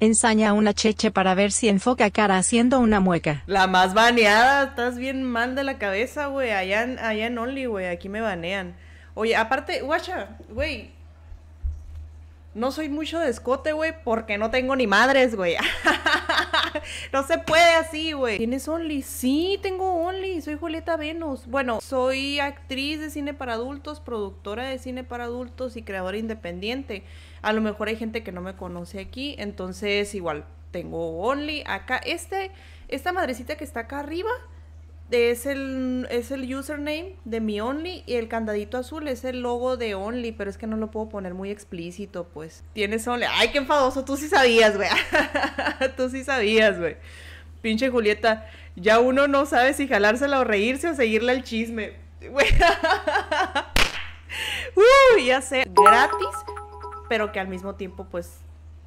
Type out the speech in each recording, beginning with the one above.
Ensaña una cheche para ver si enfoca cara haciendo una mueca. La más baneada, estás bien mal de la cabeza, güey. Allá, en, Only, güey, aquí me banean. Oye, aparte, guacha, güey. No soy mucho de escote, güey, porque no tengo ni madres, güey. no se puede así, güey. ¿Tienes Only? Sí, tengo Only. Soy Julieta Venus. Bueno, soy actriz de cine para adultos, productora de cine para adultos y creadora independiente. A lo mejor hay gente que no me conoce aquí, entonces igual tengo Only. Acá, este, esta madrecita que está acá arriba es el, es el username de mi Only y el candadito azul es el logo de Only, pero es que no lo puedo poner muy explícito, pues. Tienes Only. Ay, qué enfadoso, tú sí sabías, güey. tú sí sabías, güey. Pinche Julieta, ya uno no sabe si jalársela o reírse o seguirle al chisme. Güey. Uh, ya sé, gratis, pero que al mismo tiempo, pues,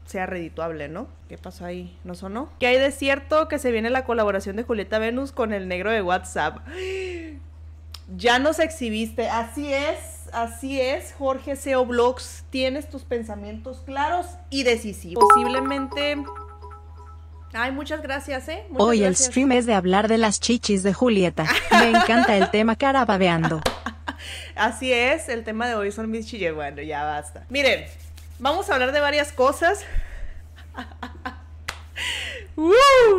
sea redituable, ¿no? ¿Qué pasó ahí? ¿No sonó? Que hay de cierto que se viene la colaboración de Julieta Venus con el negro de WhatsApp. Ya nos exhibiste. Así es, así es, Jorge Seo Blogs. Tienes tus pensamientos claros y decisivos. Posiblemente. Ay, muchas gracias, ¿eh? Hoy el stream es de hablar de las chichis de Julieta. Me encanta el tema cara babeando. Así es, el tema de hoy son mis chilles. Bueno, ya basta. Miren, Vamos a hablar de varias cosas. ¡Uh!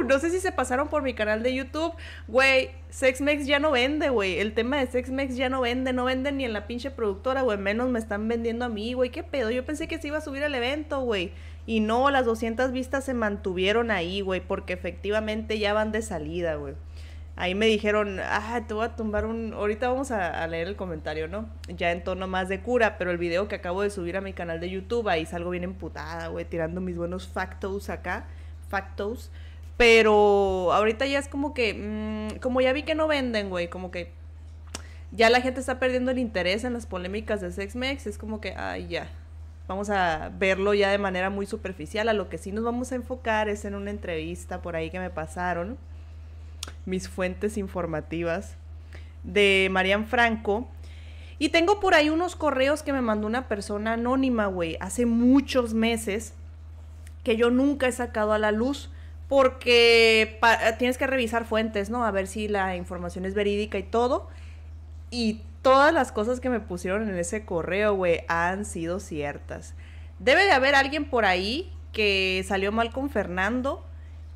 no sé si se pasaron por mi canal de YouTube. Güey, SexMex ya no vende, güey. El tema de SexMex ya no vende. No vende ni en la pinche productora, güey. Menos me están vendiendo a mí, güey. ¿Qué pedo? Yo pensé que se iba a subir al evento, güey. Y no, las 200 vistas se mantuvieron ahí, güey. Porque efectivamente ya van de salida, güey. Ahí me dijeron, ah, te voy a tumbar un... Ahorita vamos a, leer el comentario, ¿no? Ya en tono más de cura, pero el video que acabo de subir a mi canal de YouTube, ahí salgo bien emputada, güey, tirando mis buenos factos acá, factos. Pero ahorita ya es como que, mm, como ya vi que no venden, güey, como que ya la gente está perdiendo el interés en las polémicas de Sex Mex, es como que, ay, ya, vamos a verlo ya de manera muy superficial, a lo que sí nos vamos a enfocar es en una entrevista por ahí que me pasaron mis fuentes informativas de Marian Franco. Y tengo por ahí unos correos que me mandó una persona anónima, güey, hace muchos meses, que yo nunca he sacado a la luz, porque tienes que revisar fuentes, ¿no? A ver si la información es verídica y todo. Y todas las cosas que me pusieron en ese correo, güey, han sido ciertas. Debe de haber alguien por ahí que salió mal con Fernando,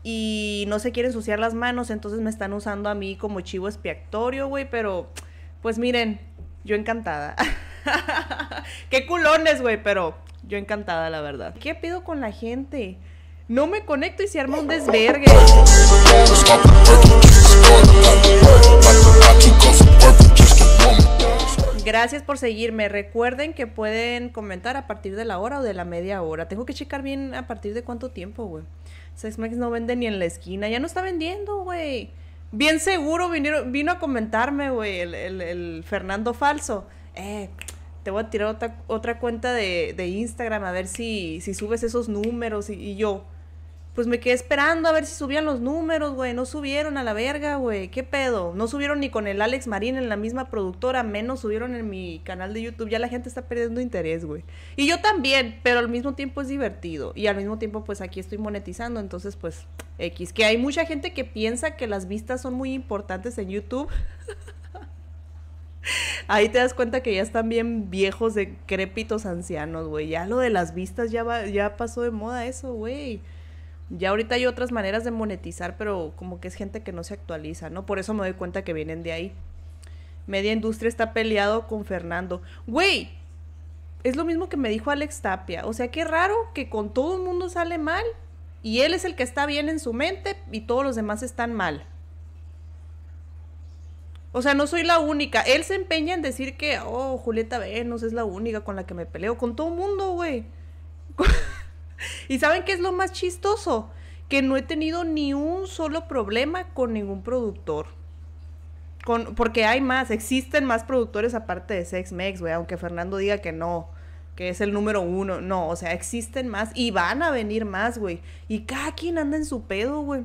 y no se quieren suciar las manos, entonces me están usando a mí como chivo expiatorio, güey, pero pues miren, yo encantada. Qué culones, güey, pero yo encantada, la verdad. ¿Qué pido con la gente? No me conecto y se arma un desvergue. Gracias por seguirme. Recuerden que pueden comentar a partir de la hora o de la media hora. Tengo que checar bien a partir de cuánto tiempo, güey. Sex Max no vende ni en la esquina, ya no está vendiendo, güey. Bien seguro vino a comentarme, güey, el, Fernando Falso. Eh, te voy a tirar otra, otra cuenta de, Instagram a ver si, si subes esos números y yo pues me quedé esperando a ver si subían los números, güey. No subieron a la verga, güey. ¿Qué pedo? No subieron ni con el Alex Marín en la misma productora, menos subieron en mi canal de YouTube. Ya la gente está perdiendo interés, güey. Y yo también, pero al mismo tiempo es divertido. Y al mismo tiempo, pues aquí estoy monetizando. Entonces, pues, X. Que hay mucha gente que piensa que las vistas son muy importantes en YouTube. Ahí te das cuenta que ya están bien viejos, de decrépitos, ancianos, güey. Ya lo de las vistas ya, ya pasó de moda eso, güey. Ya ahorita hay otras maneras de monetizar, pero como que es gente que no se actualiza, ¿no? Por eso me doy cuenta que vienen de ahí. Media industria está peleado con Fernando. Güey, es lo mismo que me dijo Alex Tapia. O sea, qué raro que con todo el mundo sale mal y él es el que está bien en su mente y todos los demás están mal. O sea, no soy la única. Él se empeña en decir que, oh, Julieta Venus es la única con la que me peleo. Con todo el mundo, güey. ¿Y saben qué es lo más chistoso? Que no he tenido ni un solo problema con ningún productor. porque hay más, existen más productores aparte de Sex Mex, güey, aunque Fernando diga que no, que es el número uno. No, o sea, existen más y van a venir más, güey. Y cada quien anda en su pedo, güey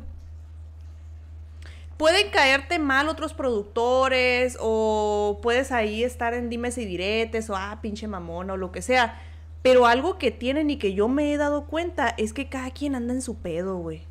pueden caerte mal otros productores o puedes ahí estar en dimes y diretes o ah, pinche mamona o lo que sea. Pero algo que tienen y que yo me he dado cuenta es que cada quien anda en su pedo, güey.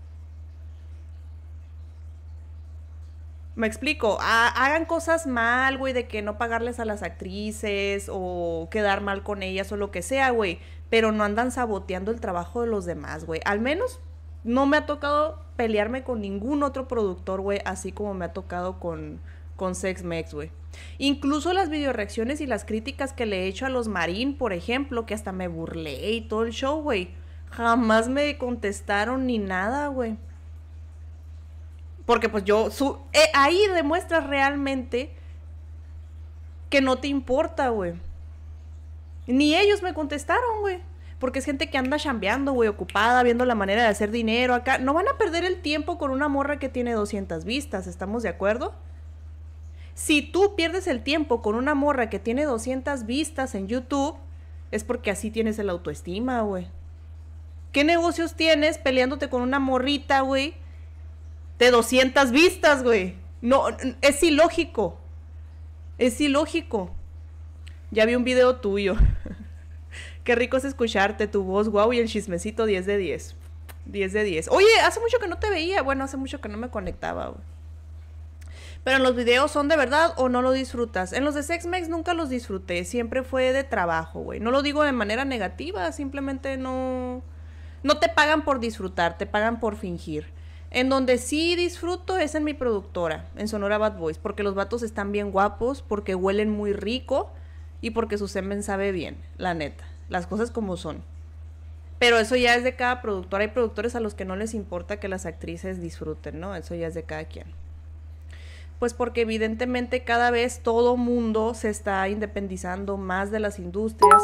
Me explico, hagan cosas mal, güey, de que no pagarles a las actrices o quedar mal con ellas o lo que sea, güey, pero no andan saboteando el trabajo de los demás, güey. Al menos no me ha tocado pelearme con ningún otro productor, güey, así como me ha tocado con, con Sex Mex, güey. Incluso las videoreacciones y las críticas que le he hecho a los Marín, por ejemplo, que hasta me burlé y todo el show, güey. Jamás me contestaron ni nada, güey. Porque pues yo, su, eh, ahí demuestras realmente que no te importa, güey. Ni ellos me contestaron, güey. Porque es gente que anda chambeando, güey, ocupada, viendo la manera de hacer dinero acá. No van a perder el tiempo con una morra que tiene 200 vistas, ¿estamos de acuerdo? Si tú pierdes el tiempo con una morra que tiene 200 vistas en YouTube, es porque así tienes el autoestima, güey. ¿Qué negocios tienes peleándote con una morrita, güey? De 200 vistas, güey. No, es ilógico. Es ilógico. Ya vi un video tuyo. Qué rico es escucharte, tu voz, guau, y el chismecito 10 de 10. 10 de 10. Oye, hace mucho que no te veía. Bueno, hace mucho que no me conectaba, güey. Pero en los videos son de verdad o no lo disfrutas. En los de Sex Mex nunca los disfruté, siempre fue de trabajo, güey. No lo digo de manera negativa, simplemente no no te pagan por disfrutar, te pagan por fingir. En donde sí disfruto es en mi productora, en Sonora Bad Boys, porque los vatos están bien guapos, porque huelen muy rico y porque su semen sabe bien, la neta. Las cosas como son. Pero eso ya es de cada productora. Hay productores a los que no les importa que las actrices disfruten, ¿no? Eso ya es de cada quien pues porque evidentemente cada vez todo mundo se está independizando más de las industrias.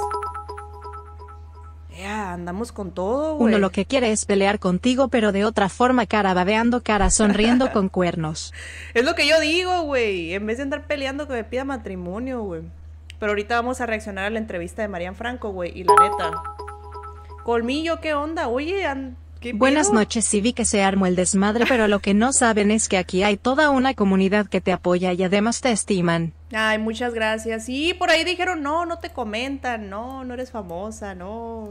Ya, andamos con todo, güey. Uno lo que quiere es pelear contigo, pero de otra forma, cara babeando, cara sonriendo con cuernos. Es lo que yo digo, güey. En vez de andar peleando que me pida matrimonio, güey. Pero ahorita vamos a reaccionar a la entrevista de Marian Franco, güey. Y la neta. Colmillo, ¿qué onda? Oye, han Buenas noches, sí vi que se armó el desmadre, pero lo que no saben es que aquí hay toda una comunidad que te apoya y además te estiman. Ay, muchas gracias. Sí, por ahí dijeron, no, no te comentan, no, no eres famosa, no.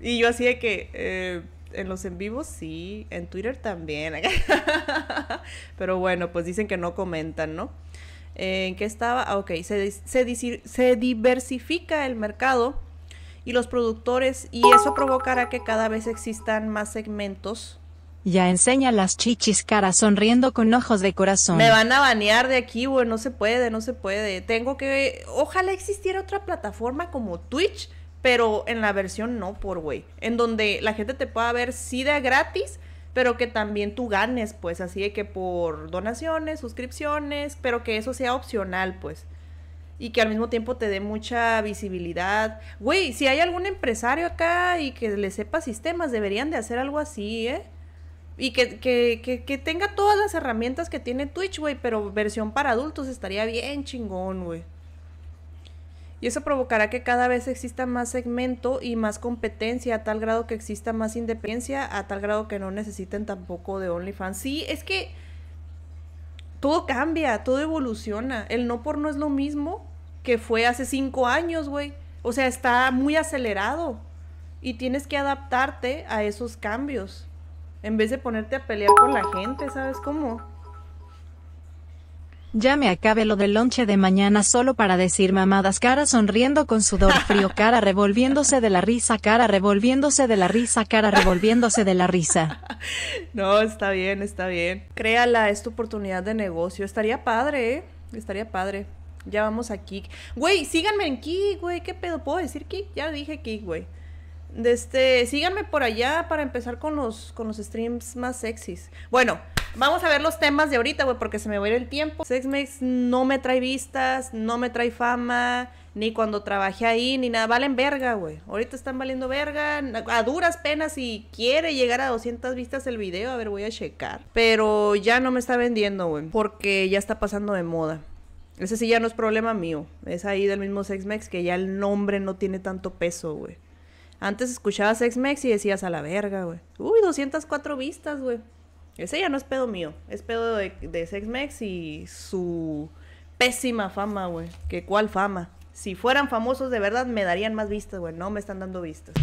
Y yo así de que... Eh, en los en vivos sí, en Twitter también. Pero bueno, pues dicen que no comentan, ¿no? Eh, ¿En qué estaba? Ah, ok, se, se, se diversifica el mercado y los productores y eso provocará que cada vez existan más segmentos. Ya enseña las chichis cara sonriendo con ojos de corazón. Me van a banear de aquí, güey, no se puede, no se puede. Tengo que... Ojalá existiera otra plataforma como Twitch, pero en la versión no por, güey. En donde la gente te pueda ver sí de gratis, pero que también tú ganes, pues, así de que por donaciones, suscripciones, pero que eso sea opcional, pues y que al mismo tiempo te dé mucha visibilidad. Güey, si hay algún empresario acá y que le sepa sistemas, deberían de hacer algo así, ¿eh? Y que, tenga todas las herramientas que tiene Twitch, güey, pero versión para adultos estaría bien chingón, güey. Y eso provocará que cada vez exista más segmento y más competencia, a tal grado que exista más independencia, a tal grado que no necesiten tampoco de OnlyFans. Sí, es que todo cambia, todo evoluciona. El no por no es lo mismo que fue hace cinco años, güey. O sea, está muy acelerado y tienes que adaptarte a esos cambios en vez de ponerte a pelear con la gente, ¿sabes cómo? Ya me acabe lo del lonche de mañana solo para decir mamadas cara sonriendo con sudor frío cara revolviéndose de la risa cara revolviéndose de la risa cara revolviéndose de la risa. No, está bien, está bien. Créala, es tu oportunidad de negocio. Estaría padre, ¿eh? Estaría padre. Ya vamos a Kik. Güey, síganme en Kik, güey. ¿Qué pedo? ¿Puedo decir Kik? Ya dije Kik, güey. este, síganme por allá para empezar con los, con los streams más sexys. Bueno, Vamos a ver los temas de ahorita, güey, porque se me va a ir el tiempo. Sexmex no me trae vistas, no me trae fama, ni cuando trabajé ahí, ni nada. Valen verga, güey. Ahorita están valiendo verga. A duras penas, si quiere llegar a 200 vistas el video, a ver, voy a checar. Pero ya no me está vendiendo, güey, porque ya está pasando de moda. Ese sí ya no es problema mío. Es ahí del mismo Sexmex que ya el nombre no tiene tanto peso, güey. Antes escuchabas Sexmex y decías a la verga, güey. Uy, 204 vistas, güey. Ese ya no es pedo mío, es pedo de, Sex Mex y su pésima fama, güey. ¿Qué cuál fama. Si fueran famosos de verdad me darían más vistas, güey. No me están dando vistas.